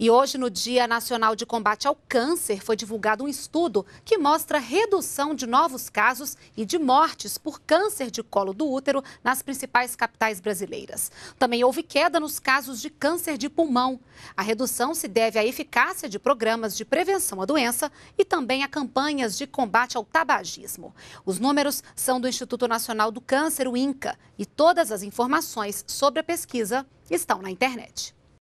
E hoje, no Dia Nacional de Combate ao Câncer, foi divulgado um estudo que mostra redução de novos casos e de mortes por câncer de colo do útero nas principais capitais brasileiras. Também houve queda nos casos de câncer de pulmão. A redução se deve à eficácia de programas de prevenção à doença e também a campanhas de combate ao tabagismo. Os números são do Instituto Nacional do Câncer, o INCA, e todas as informações sobre a pesquisa estão na internet.